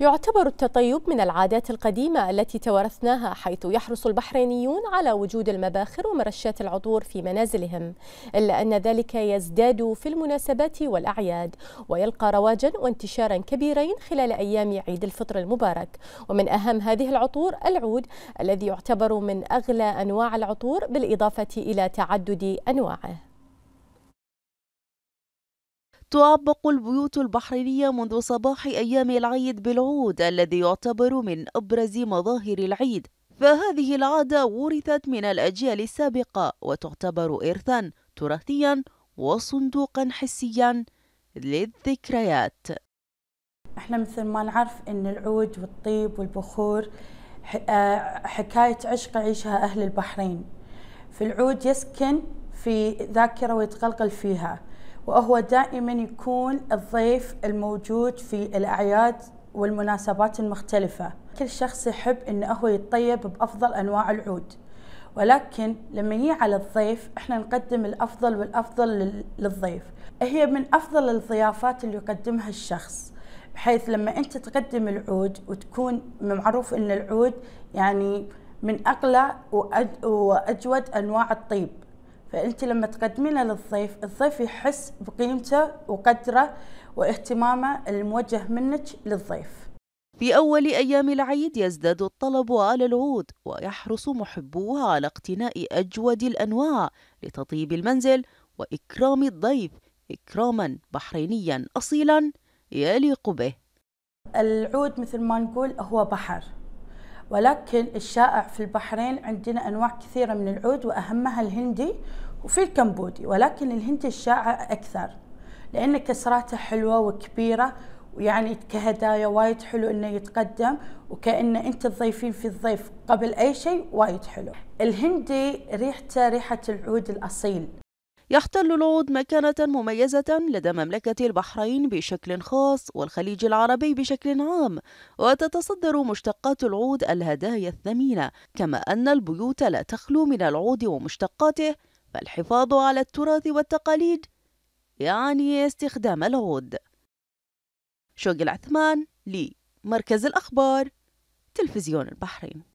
يعتبر التطيب من العادات القديمة التي توارثناها حيث يحرص البحرينيون على وجود المباخر ومرشات العطور في منازلهم إلا أن ذلك يزداد في المناسبات والأعياد ويلقى رواجا وانتشارا كبيرين خلال أيام عيد الفطر المبارك ومن أهم هذه العطور العود الذي يعتبر من أغلى أنواع العطور بالإضافة إلى تعدد أنواعه تعبق البيوت البحرينية منذ صباح أيام العيد بالعود الذي يعتبر من أبرز مظاهر العيد فهذه العادة ورثت من الأجيال السابقة وتعتبر إرثا تراثيا وصندوقا حسيا للذكريات احنا مثل ما نعرف ان العود والطيب والبخور آه، حكاية عشق يعيشها أهل البحرين في العود يسكن في ذاكرة ويتغلغل فيها وهو دائما يكون الضيف الموجود في الأعياد والمناسبات المختلفة كل شخص يحب أنه هو يطيب بأفضل أنواع العود ولكن لما يجي على الضيف احنا نقدم الافضل والافضل للضيف هي من افضل الضيافات اللي يقدمها الشخص بحيث لما انت تقدم العود وتكون معروف ان العود يعني من اغلى واجود انواع الطيب فانت لما تقدمينه للضيف الضيف يحس بقيمته وقدره واهتمامه الموجه منك للضيف في أول أيام العيد يزداد الطلب على العود ويحرص محبوها على اقتناء أجود الأنواع لتطيب المنزل وإكرام الضيف إكراما بحرينيا أصيلا يليق به العود مثل ما نقول هو بحر ولكن الشائع في البحرين عندنا أنواع كثيرة من العود وأهمها الهندي وفي الكمبودي ولكن الهندي الشائع أكثر لأن كسراته حلوة وكبيرة ويعني كهدايا وايد حلو انه يتقدم وكانه انت تضيفين في الضيف قبل اي شيء وايد حلو. الهندي ريحته ريحه العود الاصيل يحتل العود مكانة مميزة لدى مملكة البحرين بشكل خاص والخليج العربي بشكل عام وتتصدر مشتقات العود الهدايا الثمينة كما أن البيوت لا تخلو من العود ومشتقاته فالحفاظ على التراث والتقاليد يعني استخدام العود شوق العثمان لمركز الأخبار تلفزيون البحرين